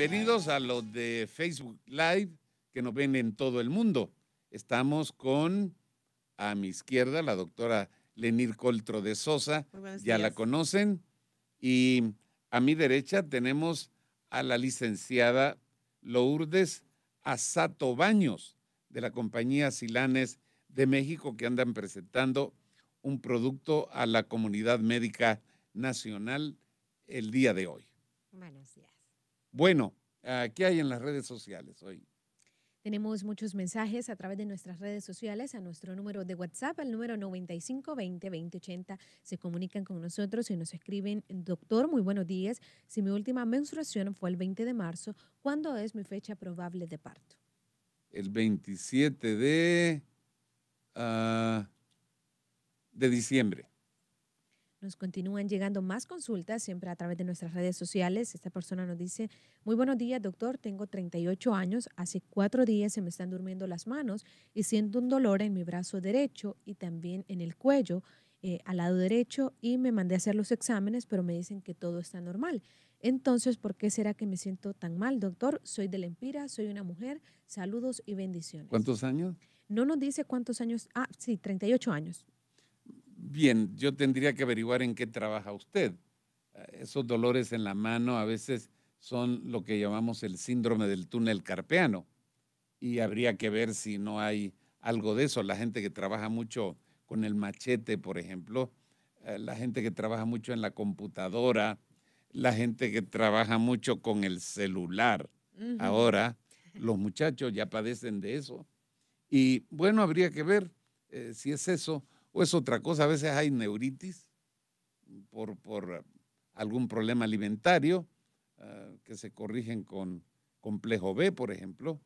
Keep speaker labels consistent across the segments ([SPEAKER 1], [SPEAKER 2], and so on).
[SPEAKER 1] bienvenidos a los de Facebook Live que nos ven en todo el mundo. Estamos con a mi izquierda la doctora Lenir Coltro de Sosa, ya la conocen, y a mi derecha tenemos a la licenciada Lourdes Asato Baños de la compañía Silanes de México que andan presentando un producto a la comunidad médica nacional el día de hoy. Buenos días. Bueno, Ah, ¿Qué hay en las redes sociales hoy?
[SPEAKER 2] Tenemos muchos mensajes a través de nuestras redes sociales, a nuestro número de WhatsApp, al número 95202080. Se comunican con nosotros y nos escriben, doctor, muy buenos días. Si mi última menstruación fue el 20 de marzo, ¿cuándo es mi fecha probable de parto?
[SPEAKER 1] El 27 de, ah, de diciembre.
[SPEAKER 2] Nos continúan llegando más consultas, siempre a través de nuestras redes sociales. Esta persona nos dice, muy buenos días, doctor, tengo 38 años, hace cuatro días se me están durmiendo las manos y siento un dolor en mi brazo derecho y también en el cuello, eh, al lado derecho, y me mandé a hacer los exámenes, pero me dicen que todo está normal. Entonces, ¿por qué será que me siento tan mal, doctor? Soy de Lempira, soy una mujer, saludos y bendiciones.
[SPEAKER 1] ¿Cuántos años?
[SPEAKER 2] No nos dice cuántos años, ah, sí, 38 años.
[SPEAKER 1] Bien, yo tendría que averiguar en qué trabaja usted. Ah, esos dolores en la mano a veces son lo que llamamos el síndrome del túnel carpeano y habría que ver si no hay algo de eso. La gente que trabaja mucho con el machete, por ejemplo, eh, la gente que trabaja mucho en la computadora, la gente que trabaja mucho con el celular. Ahora los muchachos ya padecen de eso. Y bueno, habría que ver eh, si es eso o es otra cosa. A veces hay neuritis por, algún problema alimentario ah, que se corrigen con complejo B, por ejemplo.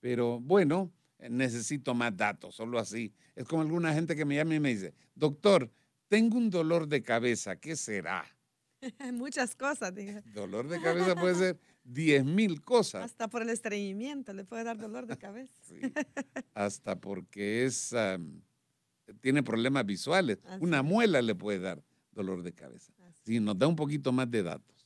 [SPEAKER 1] Pero bueno, eh, necesito más datos, solo así. Es como alguna gente que me llama y me dice, doctor, tengo un dolor de cabeza, ¿qué será?
[SPEAKER 3] Muchas cosas,
[SPEAKER 1] Dolor de cabeza puede ser 10,000 mil cosas. Hasta
[SPEAKER 3] por el estreñimiento le puede dar dolor de cabeza.
[SPEAKER 1] Hasta porque es tiene problemas visuales. Una muela le puede dar dolor de cabeza. Si nos da un poquito más de datos.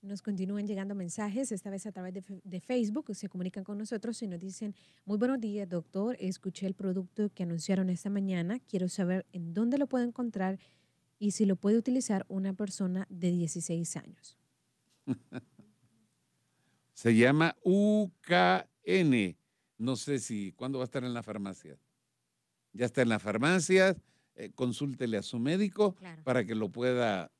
[SPEAKER 2] Nos continúan llegando mensajes, esta vez a través de, de, Facebook, se comunican con nosotros y nos dicen, muy buenos días doctor, escuché el producto que anunciaron esta mañana, quiero saber en dónde lo puedo encontrar y si lo puede utilizar una persona de 16 años.
[SPEAKER 1] se llama UKN, no sé si, ¿cuándo va a estar en la farmacia? ya está en las farmacias, eh, consúltele a su médico para que lo pueda,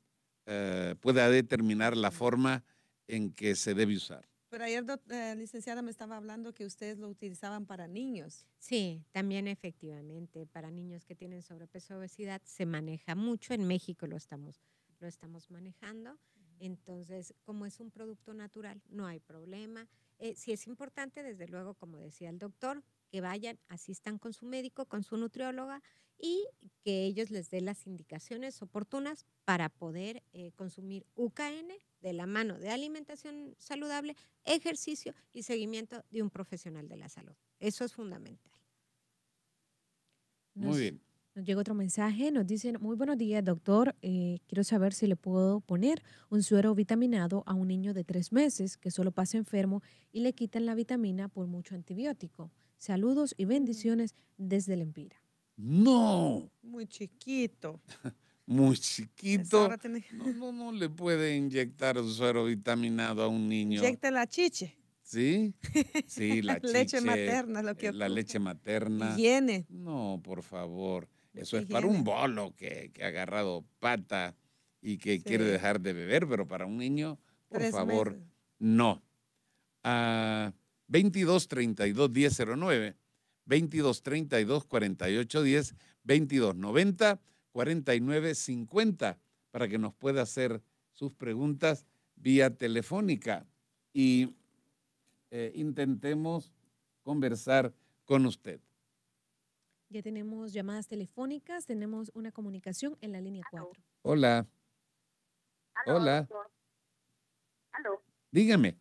[SPEAKER 1] eh, pueda determinar la forma en que se debe usar.
[SPEAKER 3] Pero ayer, eh,
[SPEAKER 2] licenciada, me estaba hablando que ustedes lo utilizaban para niños. Sí, también efectivamente, para niños que tienen sobrepeso o obesidad se maneja mucho, en México lo estamos, lo estamos manejando. Entonces, como es un producto natural, no hay problema. Eh, si es importante, desde luego, como decía el doctor, que vayan, asistan con su médico, con su nutrióloga y que ellos les den las indicaciones oportunas para poder eh, consumir UKN de la mano de alimentación saludable, ejercicio y seguimiento de un profesional de la salud. Eso es fundamental. Muy bien. Nos llega otro mensaje, nos dicen, muy buenos días doctor, eh, quiero saber si le puedo poner un suero vitaminado a un niño de tres meses que solo pasa enfermo y le quitan la vitamina por mucho antibiótico. Saludos y mm. bendiciones desde Lempira.
[SPEAKER 1] Empira. No.
[SPEAKER 3] Muy chiquito.
[SPEAKER 1] Muy chiquito. No, no, no le puede inyectar un suero vitaminado a un niño. Inyecta
[SPEAKER 3] la chiche.
[SPEAKER 1] ¿Sí? Sí, la, la leche materna. Lo que eh, la leche materna. No, por favor. Eso es para un bolo que, ha agarrado pata y que quiere dejar de beber, pero para un niño, por favor, no. 2232 22 32 1009, 22 32 48 10, 22 90 49 50, para que nos pueda hacer sus preguntas vía telefónica y eh, intentemos conversar con usted.
[SPEAKER 2] Ya tenemos llamadas telefónicas, tenemos una comunicación en la línea 4. Hola. Hello, Hola.
[SPEAKER 1] Hello. Dígame.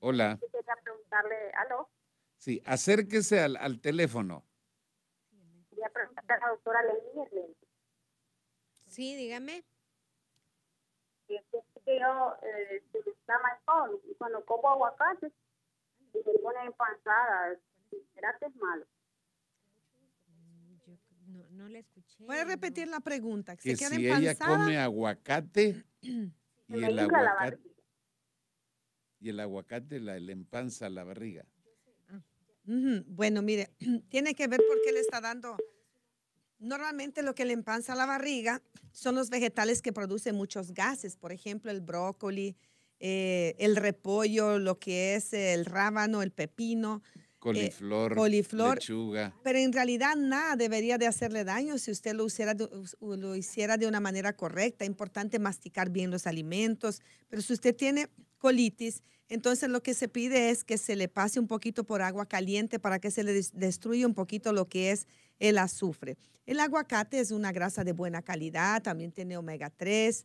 [SPEAKER 1] Hola. Quería preguntarle, ¿aló? Sí, acérquese al, al teléfono.
[SPEAKER 2] Quería preguntar a la doctora Lenín. Sí, dígame. Que yo eh, se cuando como aguacate, se me pone empanzada, malo. no, escuché.
[SPEAKER 3] Voy a repetir la pregunta. Que, si ella come
[SPEAKER 1] aguacate y el aguacate, y la, le empanza la barriga.
[SPEAKER 3] Bueno, mire, tiene que ver porque qué le está dando... Normalmente lo que le empanza la barriga son los vegetales que producen muchos gases, por ejemplo, el brócoli, eh, el repollo, lo que es el rábano, el pepino.
[SPEAKER 1] Eh, coliflor, lechuga.
[SPEAKER 3] Pero en realidad nada debería de hacerle daño si usted lo, hiciera de una manera correcta. importante masticar bien los alimentos. Pero si usted tiene colitis, entonces lo que se pide es que se le pase un poquito por agua caliente para que se le destruya un poquito lo que es el azufre. El aguacate es una grasa de buena calidad, también tiene omega 3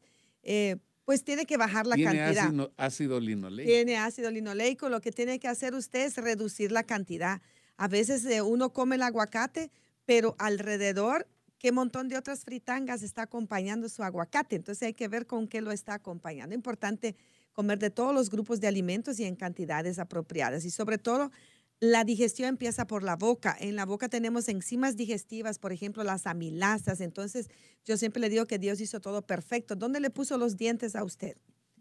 [SPEAKER 3] pues tiene que bajar la cantidad. Ácido,
[SPEAKER 1] ácido linoleico. Tiene
[SPEAKER 3] ácido linoleico. Lo que tiene que hacer usted es reducir la cantidad. A veces eh, uno come el aguacate, pero alrededor, qué montón de otras fritangas está acompañando su aguacate. Entonces hay que ver con qué lo está acompañando. Importante comer de todos los grupos de alimentos y en cantidades apropiadas. Y sobre todo, la digestión empieza por la boca. En la boca tenemos enzimas digestivas, por ejemplo, las amilasas. Entonces, yo siempre le digo que Dios hizo todo perfecto. ¿Dónde le puso los dientes a usted?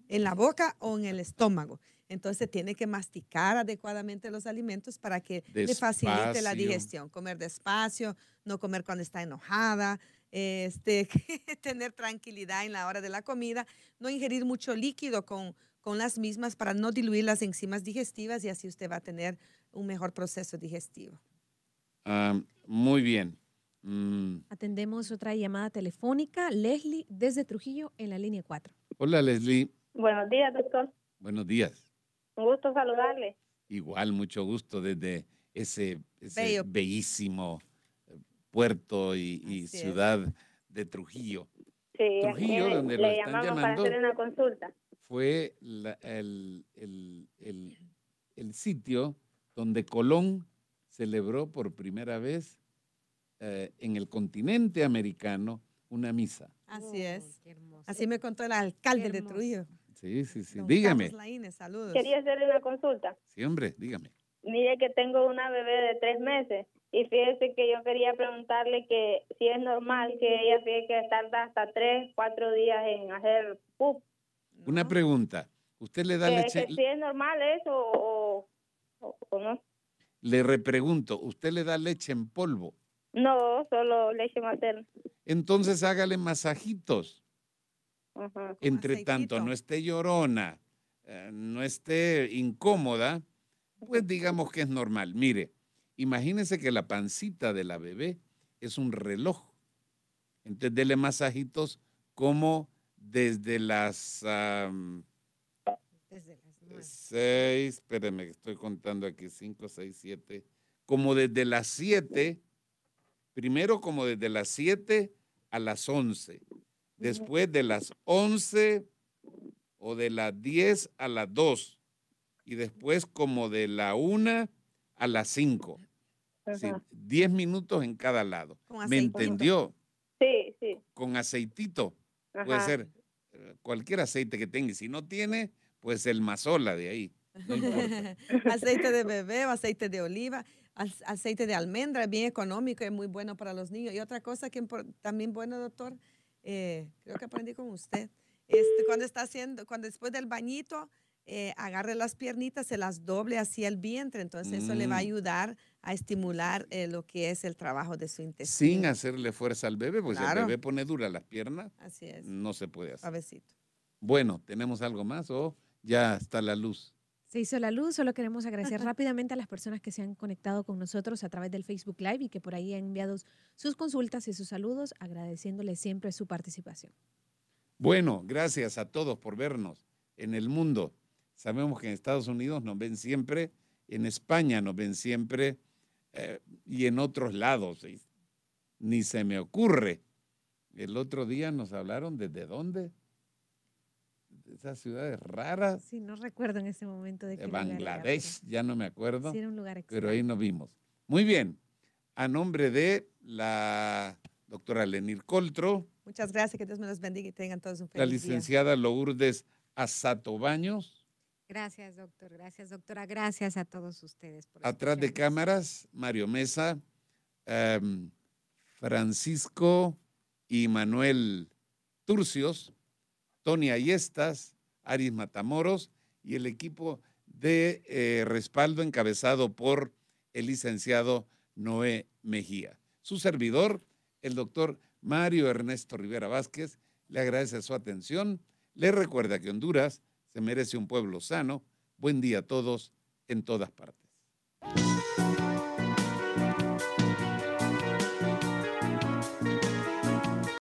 [SPEAKER 3] ¿En la boca o en el estómago? Entonces, tiene que masticar adecuadamente los alimentos para que le facilite la digestión. Comer despacio, no comer cuando está enojada, este, tener tranquilidad en la hora de la comida, no ingerir mucho líquido con, con las mismas para no diluir las enzimas digestivas y así usted va a tener un mejor proceso digestivo.
[SPEAKER 1] Ah, muy bien. Mm.
[SPEAKER 2] Atendemos otra llamada telefónica. Leslie, desde Trujillo, en la línea 4.
[SPEAKER 1] Hola, Leslie.
[SPEAKER 2] Buenos días, doctor.
[SPEAKER 1] Buenos días.
[SPEAKER 2] Un gusto saludarle.
[SPEAKER 1] Igual, mucho gusto desde ese, bellísimo eh, puerto y, ciudad de Trujillo. Sí, Trujillo, eh, donde le para hacer una consulta. Fue el sitio donde Colón celebró por primera vez eh, en el continente americano una misa.
[SPEAKER 3] Así oh, es. Así me contó el alcalde de Trujillo.
[SPEAKER 1] Sí, sí, sí. dígame.
[SPEAKER 3] saludos. Quería hacerle
[SPEAKER 2] una consulta.
[SPEAKER 1] Sí, hombre, dígame.
[SPEAKER 2] Mire que tengo una bebé de tres meses y fíjese que yo quería preguntarle que si es normal que ella tiene que tarda hasta tres, cuatro días en hacer pup.
[SPEAKER 1] Una pregunta. ¿Usted le da leche? si es
[SPEAKER 2] normal
[SPEAKER 3] eso o
[SPEAKER 1] le repregunto, ¿usted le da leche en polvo?
[SPEAKER 3] No, solo leche materna.
[SPEAKER 1] Entonces hágale masajitos. Entre tanto, no esté llorona, eh, no esté incómoda, pues digamos que es normal. Mire, imagínese que la pancita de la bebé es un reloj. Entonces, dele masajitos como desde las... 6, espérenme estoy contando aquí, 5, 6, 7, como desde las 7, primero como desde las 7 a las 11, después de las 11 o de las 10 a las 2 y después como de la 1 a las 5. 10 minutos en cada lado. ¿Me entendió? Sí, sí. Con aceitito. Puede ser eh, cualquier aceite que tenga. y Si no tiene, pues el mazola de ahí.
[SPEAKER 3] aceite de bebé o aceite de oliva, aceite de almendra, bien económico, es muy bueno para los niños. Y otra cosa que también bueno, doctor, eh, creo que aprendí con usted, este, cuando está haciendo, cuando después del bañito, eh, agarre las piernitas, se las doble hacia el vientre, entonces eso le va a mm. ayudar a estimular eh, lo que es el trabajo de su intestino.
[SPEAKER 1] Sin hacerle fuerza al bebé, porque si el bebé pone dura las piernas. No se puede hacer. Bueno, ¿tenemos algo más o...? ya está la luz.
[SPEAKER 2] Se hizo la luz, solo queremos agradecer rápidamente a las personas que se han conectado con nosotros a través del Facebook Live y que por ahí han enviado sus consultas y sus saludos, agradeciéndoles siempre su participación.
[SPEAKER 1] Bueno, gracias a todos por vernos en el mundo. Sabemos que en Estados Unidos nos ven siempre, en España nos ven siempre eh, y en otros lados. Ni se me ocurre. El otro día nos hablaron desde dónde esas ciudades raras. Sí,
[SPEAKER 2] no recuerdo en ese momento de,
[SPEAKER 1] de Bangladesh, ya no me acuerdo. Pero ahí nos vimos. Muy bien. A nombre de la doctora Lenir Coltro.
[SPEAKER 3] Muchas gracias, que Dios me los bendiga y
[SPEAKER 2] tengan todos un feliz día. La licenciada
[SPEAKER 1] Lourdes Asato Baños.
[SPEAKER 2] Gracias, doctor. Gracias, doctora. Gracias a todos ustedes.
[SPEAKER 1] Atrás de cámaras, Mario Mesa, em, Francisco y Manuel Turcios. Tony Ayestas, Aris Matamoros y el equipo de eh, respaldo encabezado por el licenciado Noé Mejía. Su servidor, el doctor Mario Ernesto Rivera Vázquez, le agradece su atención, le recuerda que Honduras se merece un pueblo sano. Buen día a todos en todas partes.